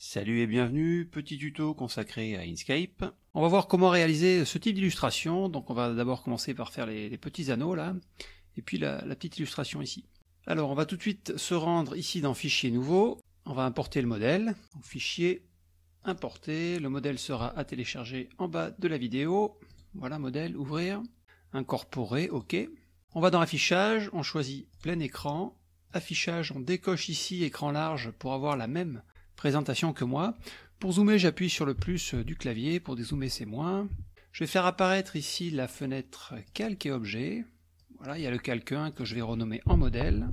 Salut et bienvenue, petit tuto consacré à Inkscape. On va voir comment réaliser ce type d'illustration, donc on va d'abord commencer par faire les, petits anneaux là, et puis la, petite illustration ici. Alors on va tout de suite se rendre ici dans Fichier nouveau, on va importer le modèle, Fichier, Importer, le modèle sera à télécharger en bas de la vidéo, voilà modèle, ouvrir, incorporer, ok. On va dans Affichage, on choisit plein écran, Affichage, on décoche ici écran large pour avoir la même présentation que moi. Pour zoomer, j'appuie sur le plus euh, du clavier, pour dézoomer, c'est moins. Je vais faire apparaître ici la fenêtre calque et objet. Voilà, il y a le calque 1 que je vais renommer en modèle.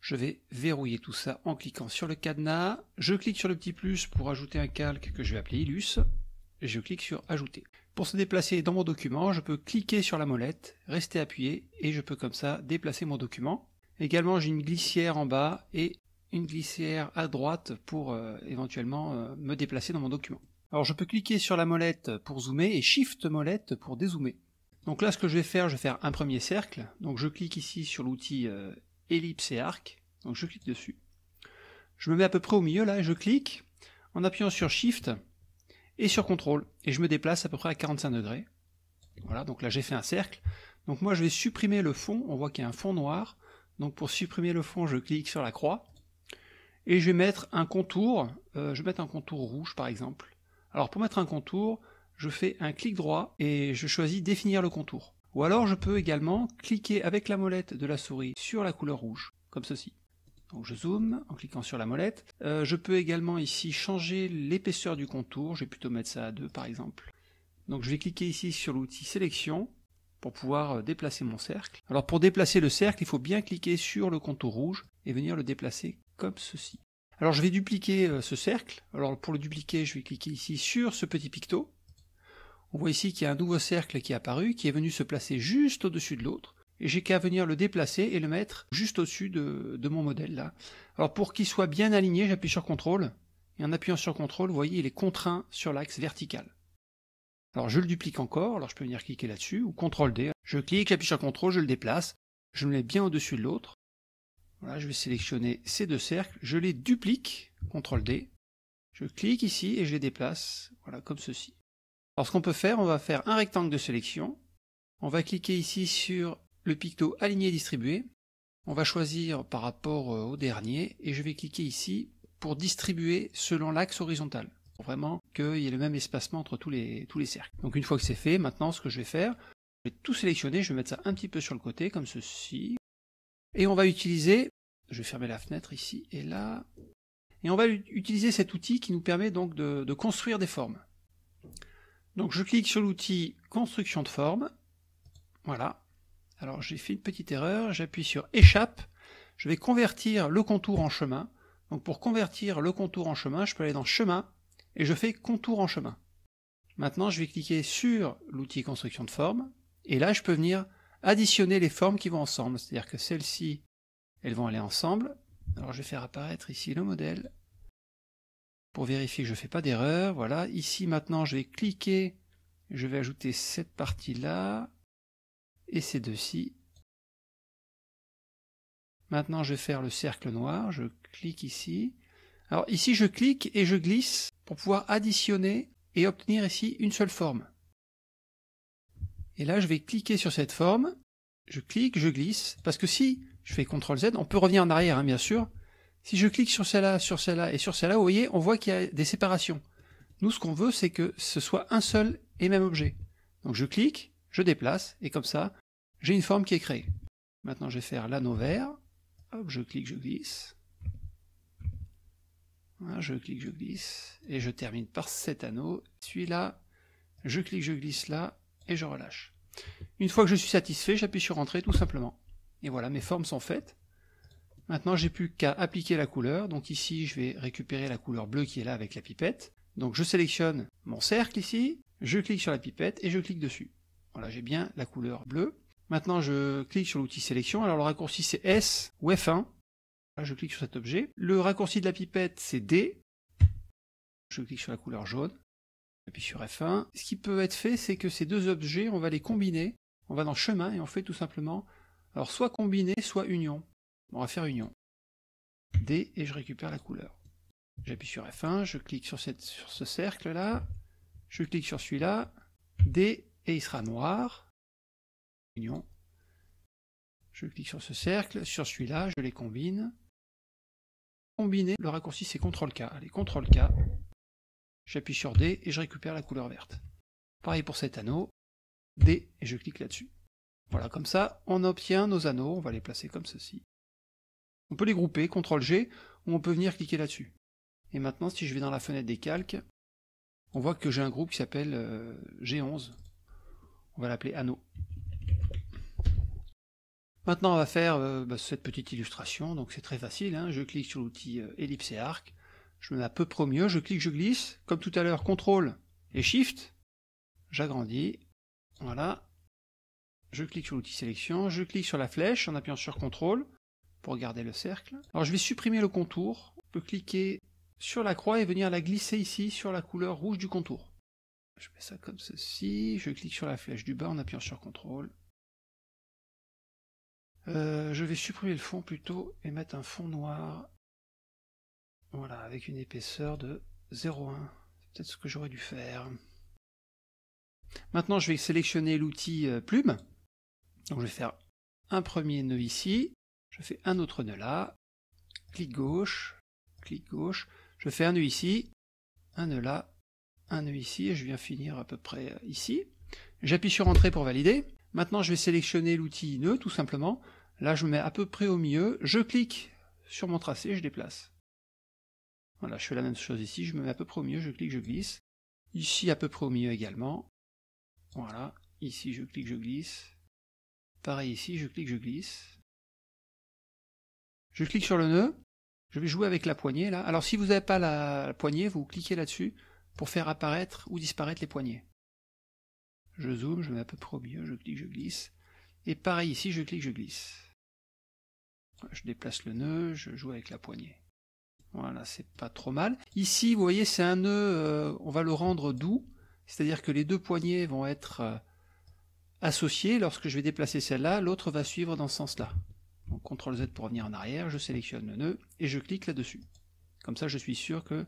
Je vais verrouiller tout ça en cliquant sur le cadenas. Je clique sur le petit plus pour ajouter un calque que je vais appeler Illus. je clique sur Ajouter. Pour se déplacer dans mon document, je peux cliquer sur la molette, rester appuyé et je peux comme ça déplacer mon document. Également, j'ai une glissière en bas et une glissière à droite pour euh, éventuellement euh, me déplacer dans mon document. Alors je peux cliquer sur la molette pour zoomer et Shift molette pour dézoomer. Donc là ce que je vais faire, je vais faire un premier cercle. Donc je clique ici sur l'outil euh, ellipse et arc. Donc je clique dessus. Je me mets à peu près au milieu là et je clique en appuyant sur Shift et sur CTRL et je me déplace à peu près à 45 degrés. Voilà, donc là j'ai fait un cercle. Donc moi je vais supprimer le fond, on voit qu'il y a un fond noir. Donc pour supprimer le fond, je clique sur la croix et je vais mettre un contour, euh, je vais mettre un contour rouge par exemple. Alors pour mettre un contour, je fais un clic droit et je choisis définir le contour. Ou alors je peux également cliquer avec la molette de la souris sur la couleur rouge, comme ceci. Donc je zoome en cliquant sur la molette. Euh, je peux également ici changer l'épaisseur du contour, je vais plutôt mettre ça à 2 par exemple. Donc je vais cliquer ici sur l'outil sélection pour pouvoir euh, déplacer mon cercle. Alors pour déplacer le cercle, il faut bien cliquer sur le contour rouge et venir le déplacer comme ceci. Alors je vais dupliquer euh, ce cercle. Alors pour le dupliquer, je vais cliquer ici sur ce petit picto. On voit ici qu'il y a un nouveau cercle qui est apparu, qui est venu se placer juste au-dessus de l'autre. Et j'ai qu'à venir le déplacer et le mettre juste au-dessus de, mon modèle là. Alors pour qu'il soit bien aligné, j'appuie sur CTRL. Et en appuyant sur CTRL, vous voyez, il est contraint sur l'axe vertical. Alors je le duplique encore, alors je peux venir cliquer là-dessus, ou CTRL D. Je clique, j'appuie sur CTRL, je le déplace, je me mets bien au-dessus de l'autre. Voilà, je vais sélectionner ces deux cercles, je les duplique, CTRL D, je clique ici et je les déplace, voilà, comme ceci. Alors ce qu'on peut faire, on va faire un rectangle de sélection, on va cliquer ici sur le picto aligné et distribué, on va choisir par rapport euh, au dernier, et je vais cliquer ici pour distribuer selon l'axe horizontal, pour vraiment qu'il y ait le même espacement entre tous les, tous les cercles. Donc une fois que c'est fait, maintenant ce que je vais faire, je vais tout sélectionner, je vais mettre ça un petit peu sur le côté, comme ceci, et on va utiliser, je vais fermer la fenêtre ici et là, et on va utiliser cet outil qui nous permet donc de, construire des formes. Donc je clique sur l'outil construction de forme, voilà. Alors j'ai fait une petite erreur, j'appuie sur échappe, je vais convertir le contour en chemin. Donc pour convertir le contour en chemin, je peux aller dans chemin et je fais contour en chemin. Maintenant, je vais cliquer sur l'outil construction de forme et là, je peux venir additionner les formes qui vont ensemble. C'est-à-dire que celles-ci, elles vont aller ensemble. Alors je vais faire apparaître ici le modèle pour vérifier que je ne fais pas d'erreur. Voilà, ici maintenant je vais cliquer, je vais ajouter cette partie-là et ces deux-ci. Maintenant je vais faire le cercle noir, je clique ici. Alors ici je clique et je glisse pour pouvoir additionner et obtenir ici une seule forme. Et là, je vais cliquer sur cette forme. Je clique, je glisse. Parce que si je fais CTRL Z, on peut revenir en arrière, hein, bien sûr. Si je clique sur celle-là, sur celle-là et sur celle-là, vous voyez, on voit qu'il y a des séparations. Nous, ce qu'on veut, c'est que ce soit un seul et même objet. Donc je clique, je déplace, et comme ça, j'ai une forme qui est créée. Maintenant, je vais faire l'anneau vert. Hop, je clique, je glisse. je clique, je glisse. Et je termine par cet anneau. Celui-là, je clique, je glisse là et je relâche. Une fois que je suis satisfait, j'appuie sur Entrée tout simplement. Et voilà, mes formes sont faites. Maintenant, j'ai plus qu'à appliquer la couleur. Donc ici, je vais récupérer la couleur bleue qui est là avec la pipette. Donc je sélectionne mon cercle ici, je clique sur la pipette et je clique dessus. Voilà, j'ai bien la couleur bleue. Maintenant, je clique sur l'outil sélection. Alors le raccourci c'est S ou F1. Là, je clique sur cet objet. Le raccourci de la pipette c'est D. Je clique sur la couleur jaune. J'appuie sur F1. Ce qui peut être fait, c'est que ces deux objets, on va les combiner, on va dans chemin et on fait tout simplement, alors soit Combiner, soit union. On va faire union. D et je récupère la couleur. J'appuie sur F1, je clique sur, sur ce cercle là, je clique sur celui-là, D et il sera noir. Union. Je clique sur ce cercle, sur celui-là, je les combine. Combiner, le raccourci c'est CTRL-K. Allez, CTRL-K, j'appuie sur D et je récupère la couleur verte. Pareil pour cet anneau, D et je clique là-dessus. Voilà, comme ça, on obtient nos anneaux, on va les placer comme ceci. On peut les grouper, CTRL G, ou on peut venir cliquer là-dessus. Et maintenant, si je vais dans la fenêtre des calques, on voit que j'ai un groupe qui s'appelle euh, G11. On va l'appeler anneau. Maintenant, on va faire euh, bah, cette petite illustration, donc c'est très facile. Hein. Je clique sur l'outil euh, ellipse et arc, je me mets à peu près au mieux, je clique, je glisse. Comme tout à l'heure, CTRL et SHIFT. J'agrandis. Voilà. Je clique sur l'outil sélection, je clique sur la flèche en appuyant sur CTRL pour garder le cercle. Alors je vais supprimer le contour. On peut cliquer sur la croix et venir la glisser ici sur la couleur rouge du contour. Je mets ça comme ceci, je clique sur la flèche du bas en appuyant sur CTRL. Euh, je vais supprimer le fond plutôt et mettre un fond noir voilà, avec une épaisseur de 0,1. C'est peut-être ce que j'aurais dû faire. Maintenant, je vais sélectionner l'outil euh, plume. Donc, je vais faire un premier nœud ici. Je fais un autre nœud là. Clic gauche. Clic gauche. Je fais un nœud ici. Un nœud là. Un nœud ici. Et je viens finir à peu près euh, ici. J'appuie sur Entrée pour valider. Maintenant, je vais sélectionner l'outil nœud, tout simplement. Là, je me mets à peu près au milieu. Je clique sur mon tracé, je déplace. Voilà, je fais la même chose ici, je me mets à peu près au milieu, je clique, je glisse. Ici, à peu près au milieu également. Voilà, ici, je clique, je glisse. Pareil ici, je clique, je glisse. Je clique sur le nœud. Je vais jouer avec la poignée là. Alors si vous n'avez pas la poignée, vous cliquez là-dessus pour faire apparaître ou disparaître les poignées. Je zoome, je mets à peu près au milieu, je clique, je glisse. Et pareil ici, je clique, je glisse. Je déplace le nœud, je joue avec la poignée. Voilà, c'est pas trop mal. Ici, vous voyez, c'est un nœud, euh, on va le rendre doux, c'est-à-dire que les deux poignées vont être euh, associées. Lorsque je vais déplacer celle-là, l'autre va suivre dans ce sens-là. Donc CTRL Z pour revenir en arrière, je sélectionne le nœud et je clique là-dessus. Comme ça, je suis sûr que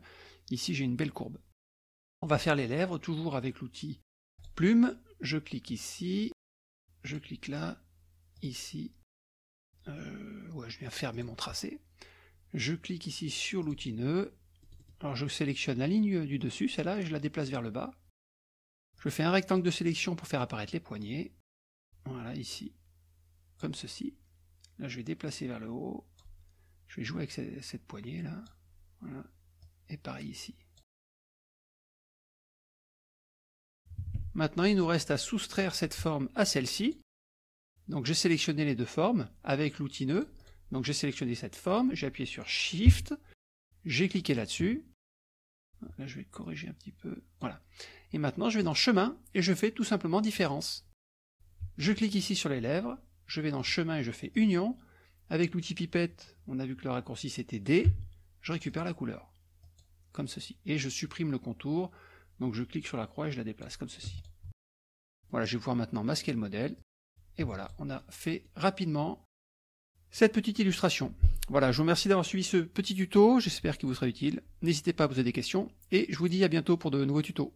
ici, j'ai une belle courbe. On va faire les lèvres, toujours avec l'outil plume. Je clique ici, je clique là, ici. Euh, ouais, je viens fermer mon tracé. Je clique ici sur l'outil nœud. Alors je sélectionne la ligne du dessus, celle-là, et je la déplace vers le bas. Je fais un rectangle de sélection pour faire apparaître les poignées. Voilà, ici, comme ceci. Là, je vais déplacer vers le haut. Je vais jouer avec cette, poignée là. Et pareil ici. Maintenant, il nous reste à soustraire cette forme à celle-ci. Donc j'ai sélectionné les deux formes avec l'outil nœud. Donc j'ai sélectionné cette forme, j'ai appuyé sur Shift, j'ai cliqué là-dessus. Là, je vais corriger un petit peu. Voilà. Et maintenant, je vais dans Chemin et je fais tout simplement Différence. Je clique ici sur les lèvres, je vais dans Chemin et je fais Union. Avec l'outil pipette, on a vu que le raccourci c'était D. Je récupère la couleur, comme ceci. Et je supprime le contour, donc je clique sur la croix et je la déplace, comme ceci. Voilà, je vais pouvoir maintenant masquer le modèle. Et voilà, on a fait rapidement cette petite illustration. Voilà, je vous remercie d'avoir suivi ce petit tuto, j'espère qu'il vous sera utile. N'hésitez pas à poser des questions, et je vous dis à bientôt pour de nouveaux tutos.